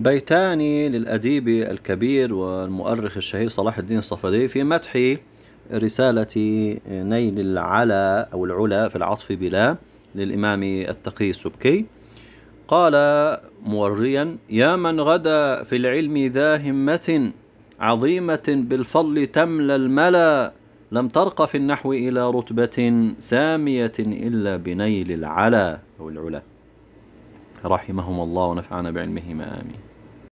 بيتان للأديب الكبير والمؤرخ الشهير صلاح الدين الصفدي في مدح رسالة نيل العلا أو العلا في العطف بلا للإمام التقي السبكي قال موريا يا من غدا في العلم ذا همة عظيمة بالفضل تملى الملا لم ترق في النحو إلى رتبة سامية إلا بنيل العلا أو العلا رحمهم الله ونفعنا بعلمهما آمين